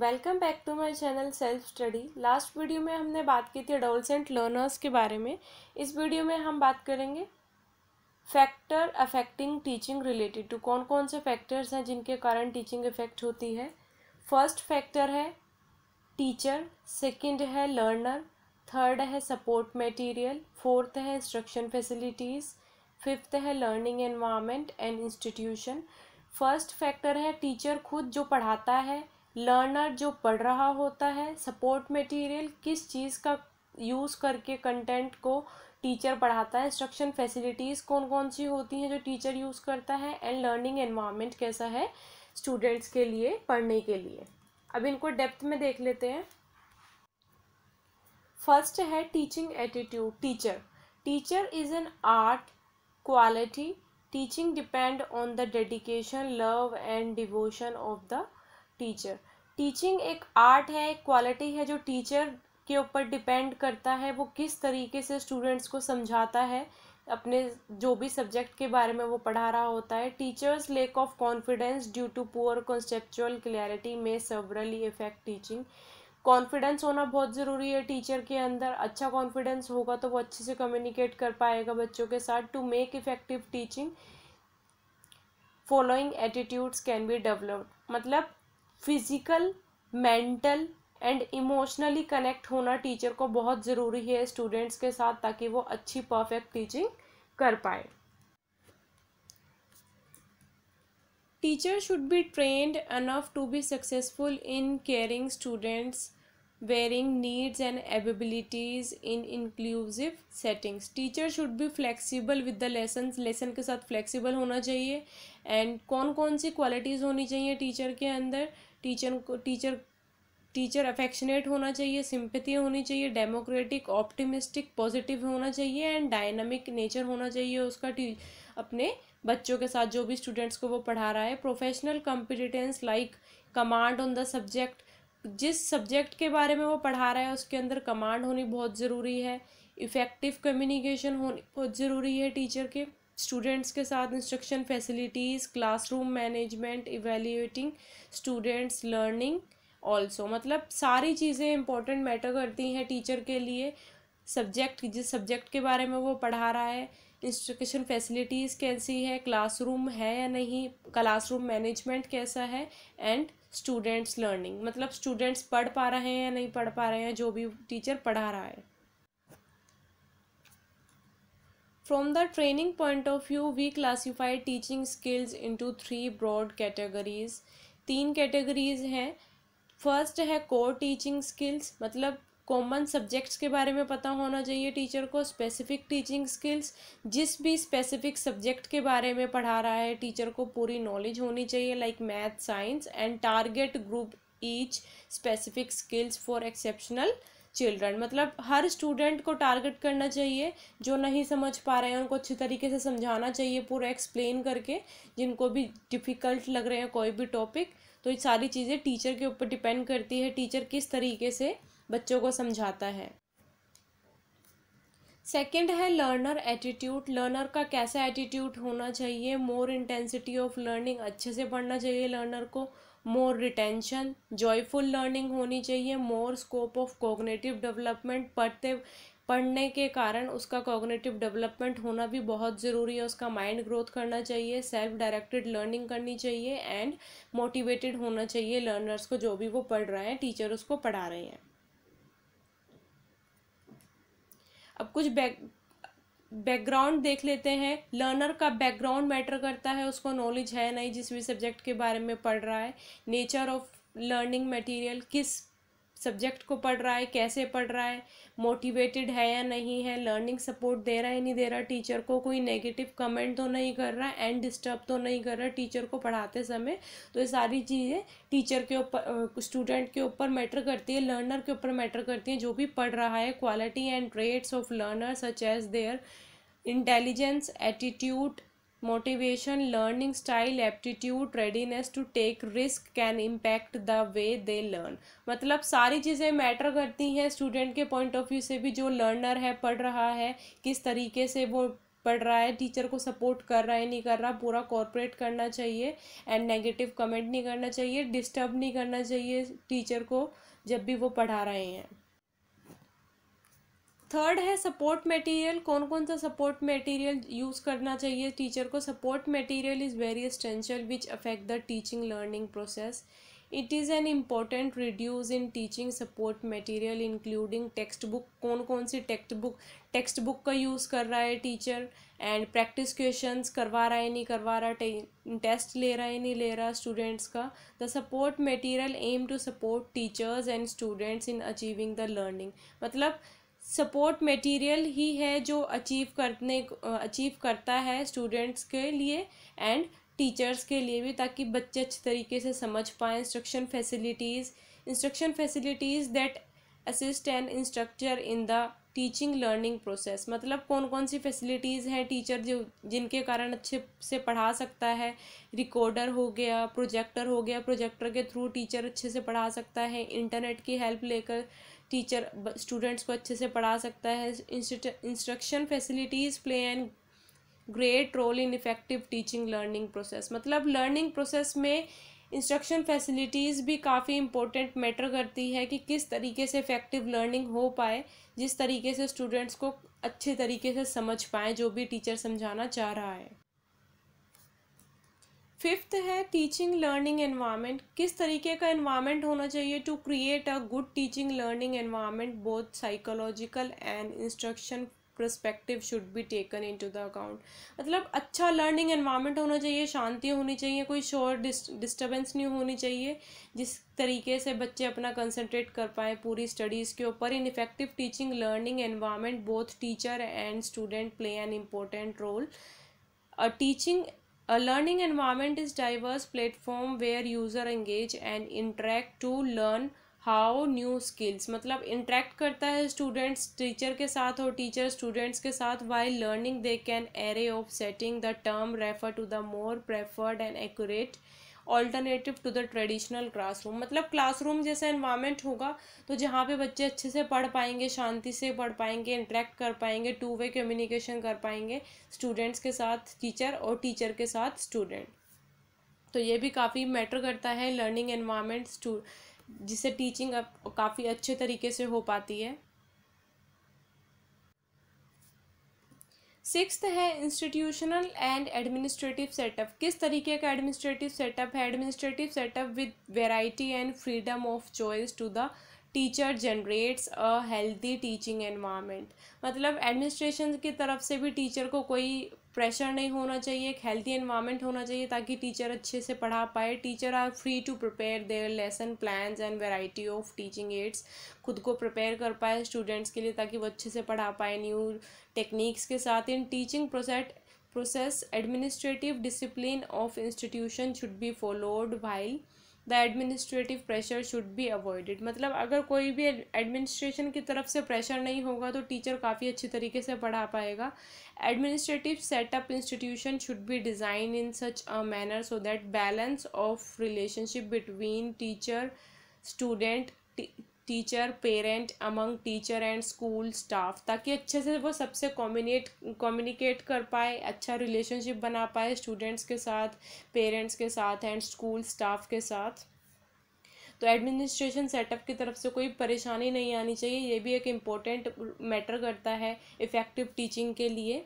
Welcome back to my channel self study last video में हमने बात की थी एडोलसेंट लर्नर्स के बारे में इस वीडियो में हम बात करेंगे factor affecting teaching related to कौन कौन से फैक्टर्स हैं जिनके कारण टीचिंग इफेक्ट होती है फर्स्ट फैक्टर है टीचर सेकंड है लर्नर थर्ड है सपोर्ट मटीरियल फोर्थ है इंस्ट्रक्शन फैसिलिटीज़ फिफ्थ है learning environment and institution first factor है टीचर खुद जो पढ़ाता है लर्नर जो पढ़ रहा होता है सपोर्ट मटेरियल किस चीज़ का यूज़ करके कंटेंट को टीचर पढ़ाता है इंस्ट्रक्शन फैसिलिटीज़ कौन कौन सी होती हैं जो टीचर यूज़ करता है एंड लर्निंग एनवायरनमेंट कैसा है स्टूडेंट्स के लिए पढ़ने के लिए अब इनको डेप्थ में देख लेते हैं फर्स्ट है teaching attitude teacher teacher is an art quality teaching depend on the dedication love and devotion of the teacher teaching एक आर्ट है एक क्वालिटी है जो टीचर के ऊपर डिपेंड करता है वो किस तरीके से स्टूडेंट्स को समझाता है अपने जो भी सब्जेक्ट के बारे में वो पढ़ा रहा होता है teachers lack of confidence due to poor conceptual clarity में सेवरली इफेक्ट टीचिंग कॉन्फिडेंस होना बहुत ज़रूरी है टीचर के अंदर अच्छा कॉन्फिडेंस होगा तो वो अच्छे से कम्युनिकेट कर पाएगा बच्चों के साथ to make effective teaching following attitudes can be developed मतलब physical mental and emotionally connect होना टीचर को बहुत ज़रूरी है स्टूडेंट्स के साथ ताकि वो अच्छी परफेक्ट टीचिंग कर पाए teacher should be trained enough to be successful in caring students varying needs and abilities in inclusive settings teacher should be flexible with the lesson lesson के साथ फ्लैक्सीबल होना चाहिए एंड कौन कौन सी क्वालिटीज़ होनी चाहिए टीचर के अंदर टीचर को टीचर टीचर अफेक्शनेट होना चाहिए सिंपथी होनी चाहिए डेमोक्रेटिक ऑप्टिमिस्टिक पॉजिटिव होना चाहिए एंड डायनामिक नेचर होना चाहिए उसका अपने बच्चों के साथ जो भी स्टूडेंट्स को वो पढ़ा रहा है professional competence like command on the subject जिस सब्जेक्ट के बारे में वो पढ़ा रहा है उसके अंदर कमांड होनी बहुत ज़रूरी है इफ़ेक्टिव कम्युनिकेशन होनी बहुत ज़रूरी है टीचर के स्टूडेंट्स के साथ instruction facilities classroom management evaluating students learning also मतलब सारी चीज़ें इंपॉर्टेंट मैटर करती हैं टीचर के लिए सब्जेक्ट जिस सब्जेक्ट के बारे में वो पढ़ा रहा है इंस्ट्रक्शन फैसिलिटीज़ कैसी है क्लासरूम है या नहीं क्लासरूम मैनेजमेंट कैसा है एंड स्टूडेंट्स लर्निंग मतलब स्टूडेंट्स पढ़ पा रहे हैं या नहीं पढ़ पा रहे हैं जो भी टीचर पढ़ा रहा है From the training point of view, we classify teaching skills into three broad categories. तीन categories हैं फर्स्ट है कोर टीचिंग स्किल्स मतलब कॉमन सब्जेक्ट्स के बारे में पता होना चाहिए टीचर को स्पेसिफिक टीचिंग स्किल्स जिस भी स्पेसिफिक सब्जेक्ट के बारे में पढ़ा रहा है टीचर को पूरी नॉलेज होनी चाहिए like math science and target group each specific skills for exceptional children मतलब हर स्टूडेंट को टारगेट करना चाहिए जो नहीं समझ पा रहे हैं उनको अच्छे तरीके से समझाना चाहिए पूरा एक्सप्लेन करके जिनको भी डिफ़िकल्ट लग रहे हैं कोई भी टॉपिक तो ये सारी चीज़ें टीचर के ऊपर डिपेंड करती है टीचर किस तरीके से बच्चों को समझाता है सेकेंड है लर्नर एटीट्यूड लर्नर का कैसा एटीट्यूड होना चाहिए मोर इंटेंसिटी ऑफ लर्निंग अच्छे से पढ़ना चाहिए लर्नर को मोर रिटेंशन जॉयफुल लर्निंग होनी चाहिए more scope of cognitive development पढ़ते पढ़ने के कारण उसका कॉग्नेटिव डेवलपमेंट होना भी बहुत ज़रूरी है उसका माइंड ग्रोथ करना चाहिए सेल्फ डायरेक्टेड लर्निंग करनी चाहिए एंड मोटिवेटेड होना चाहिए लर्नर्स को जो भी वो पढ़ रहे हैं टीचर उसको पढ़ा रहे हैं अब कुछ बैक बैकग्राउंड देख लेते हैं लर्नर का बैकग्राउंड मैटर करता है उसको नॉलेज है नहीं जिस भी सब्जेक्ट के बारे में पढ़ रहा है नेचर ऑफ लर्निंग मटेरियल किस सब्जेक्ट को पढ़ रहा है कैसे पढ़ रहा है मोटिवेटेड है या नहीं है लर्निंग सपोर्ट दे रहा है नहीं दे रहा टीचर को कोई नेगेटिव कमेंट तो नहीं कर रहा एंड डिस्टर्ब तो नहीं कर रहा टीचर को पढ़ाते समय तो ये सारी चीज़ें टीचर के ऊपर स्टूडेंट के ऊपर मैटर करती है लर्नर के ऊपर मैटर करती हैं जो भी पढ़ रहा है quality and rates of learner such as their intelligence attitude motivation learning style aptitude readiness to take risk can impact the way they learn मतलब सारी चीज़ें मैटर करती हैं स्टूडेंट के पॉइंट ऑफ व्यू से भी जो लर्नर है पढ़ रहा है किस तरीके से वो पढ़ रहा है टीचर को सपोर्ट कर रहा है नहीं कर रहा पूरा कॉरपोरेट करना चाहिए एंड नेगेटिव कमेंट नहीं करना चाहिए डिस्टर्ब नहीं करना चाहिए टीचर को जब भी वो पढ़ा रहे हैं थर्ड है सपोर्ट मटेरियल कौन कौन सा सपोर्ट मटेरियल यूज़ करना चाहिए टीचर को support material is very essential which affect the teaching learning process it is an important reduce in teaching support material including text book कौन कौन सी टेक्स्ट बुक टेक्स्ट बुक का use कर रहा है टीचर एंड प्रैक्टिस क्वेश्चन करवा रहा है नहीं करवा रहा टेस्ट ले रहा है नहीं ले रहा स्टूडेंट्स का the support material aim to support teachers and students in achieving the learning मतलब सपोर्ट मटेरियल ही है जो अचीव करने अचीव करता है स्टूडेंट्स के लिए एंड टीचर्स के लिए भी ताकि बच्चे अच्छे तरीके से समझ पाए instruction facilities instruction facilities that assist and instructor in the teaching learning process मतलब कौन कौन सी फैसिलिटीज़ हैं टीचर जो जिनके कारण अच्छे से पढ़ा सकता है रिकॉर्डर हो गया प्रोजेक्टर हो गया प्रोजेक्टर के थ्रू टीचर अच्छे से पढ़ा सकता है इंटरनेट की हेल्प लेकर टीचर स्टूडेंट्स को अच्छे से पढ़ा सकता है instruction facilities play an great role in effective teaching learning process मतलब लर्निंग प्रोसेस में इंस्ट्रक्शन फैसिलिटीज़ भी काफ़ी इम्पोर्टेंट मैटर करती है कि किस तरीके से इफ़ेक्टिव लर्निंग हो पाए जिस तरीके से स्टूडेंट्स को अच्छे तरीके से समझ पाए जो भी टीचर समझाना चाह रहा है फिफ्थ है टीचिंग लर्निंग एनवायरनमेंट किस तरीके का एनवायरनमेंट होना चाहिए to create a good teaching learning environment both psychological and instruction perspective should be taken into the account मतलब अच्छा लर्निंग एनवायरमेंट होना चाहिए शांति होनी चाहिए कोई शोर डिस्टर्बेंस नहीं होनी चाहिए जिस तरीके से बच्चे अपना कंसनट्रेट कर पाएँ पूरी स्टडीज़ के ऊपर in effective teaching learning environment both teacher and student play an important role teaching learning environment is diverse platform platform user engage and and to learn how new skills मतलब interact करता है students teacher के साथ और teacher students के साथ why learning they can array of setting the term refer to the more preferred and act alternative to the traditional classroom मतलब classroom जैसा इन्वायरमेंट होगा तो जहाँ पे बच्चे अच्छे से पढ़ पाएंगे शांति से पढ़ पाएंगे इंट्रैक्ट कर पाएंगे टू वे कम्युनिकेशन कर पाएंगे स्टूडेंट्स के साथ टीचर और टीचर के साथ स्टूडेंट तो ये भी काफ़ी मैटर करता है लर्निंग एनवायरमेंट जिससे टीचिंग अब काफ़ी अच्छे तरीके से हो पाती है सिक्स है इंस्टीट्यूशनल एंड एडमिनिस्ट्रेटिव सेटअप किस तरीके का एडमिनिस्ट्रेटिव सेटअप है administrative setup with variety and freedom of choice to the teacher generates a healthy teaching environment मतलब एडमिनिस्ट्रेशन की तरफ से भी टीचर को कोई प्रेशर नहीं होना चाहिए एक हेल्थी एनवायरनमेंट होना चाहिए ताकि टीचर अच्छे से पढ़ा पाए teacher are free to prepare their lesson plans and variety of teaching aids खुद को प्रिपेयर कर पाए स्टूडेंट्स के लिए ताकि वो अच्छे से पढ़ा पाए न्यू टेक्निक्स के साथ in teaching process process administrative discipline of institution should be followed while the administrative pressure should be avoided मतलब अगर कोई भी एडमिनिस्ट्रेशन की तरफ से प्रेशर नहीं होगा तो टीचर काफ़ी अच्छी तरीके से पढ़ा पाएगा administrative setup institution should be designed in such a manner so that balance of relationship between teacher student teacher parent among teacher and school staff ताकि अच्छे से वो सबसे कम्युनिकेट कम्युनिकेट कर पाए अच्छा रिलेशनशिप बना पाए स्टूडेंट्स के साथ पेरेंट्स के साथ एंड स्कूल स्टाफ के साथ तो एडमिनिस्ट्रेशन सेटअप की तरफ से कोई परेशानी नहीं आनी चाहिए ये भी एक इम्पोर्टेंट मैटर करता है इफ़ेक्टिव टीचिंग के लिए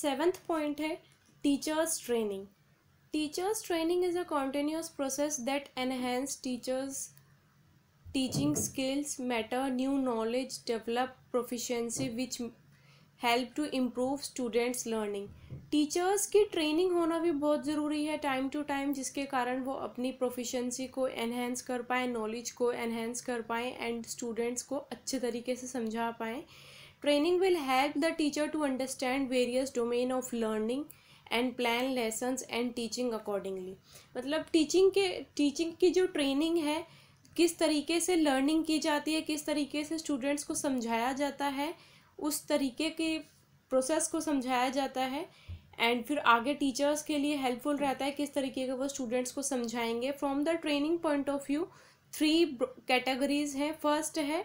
सेवेंथ पॉइंट है teachers training teachers training is a continuous process that enhance teachers teaching skills matter new knowledge develop proficiency which help to improve students learning teachers की training होना भी बहुत ज़रूरी है टाइम टू टाइम जिसके कारण वो अपनी प्रोफिशेंसी को एनहेंस कर पाएँ नॉलेज को एनहेंस कर पाएँ एंड स्टूडेंट्स को अच्छे तरीके से समझा पाएँ training will help the teacher to understand various domain of learning and plan lessons and teaching accordingly मतलब टीचिंग के टीचिंग की जो ट्रेनिंग है किस तरीके से लर्निंग की जाती है किस तरीके से स्टूडेंट्स को समझाया जाता है उस तरीके के प्रोसेस को समझाया जाता है एंड फिर आगे टीचर्स के लिए हेल्पफुल रहता है किस तरीके का वो स्टूडेंट्स को समझाएंगे from the training point of view three categories हैं फर्स्ट है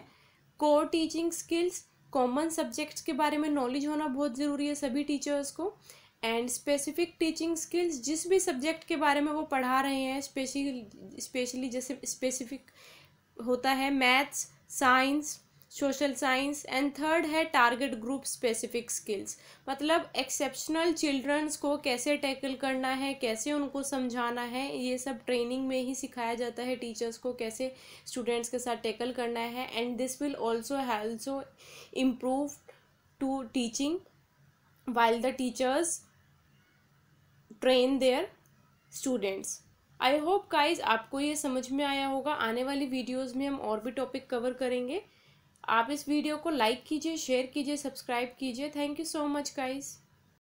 core teaching skills common subjects के बारे में नॉलेज होना बहुत ज़रूरी है सभी टीचर्स को एंड स्पेसिफिक टीचिंग स्किल्स जिस भी सब्जेक्ट के बारे में वो पढ़ा रहे हैं स्पेशली स्पेशली जैसे स्पेसिफिक होता है maths science social science and third है टारगेट ग्रुप स्पेसिफिक स्किल्स मतलब एक्सेप्शनल चिल्ड्रंस को कैसे टैकल करना है कैसे उनको समझाना है ये सब ट्रेनिंग में ही सिखाया जाता है टीचर्स को कैसे स्टूडेंट्स के साथ टैकल करना है and this will also help improve to teaching while the teachers train their students I hope guys आपको ये समझ में आया होगा आने वाली वीडियोज़ में हम और भी टॉपिक कवर करेंगे आप इस वीडियो को लाइक कीजिए शेयर कीजिए सब्सक्राइब कीजिए thank you so much guys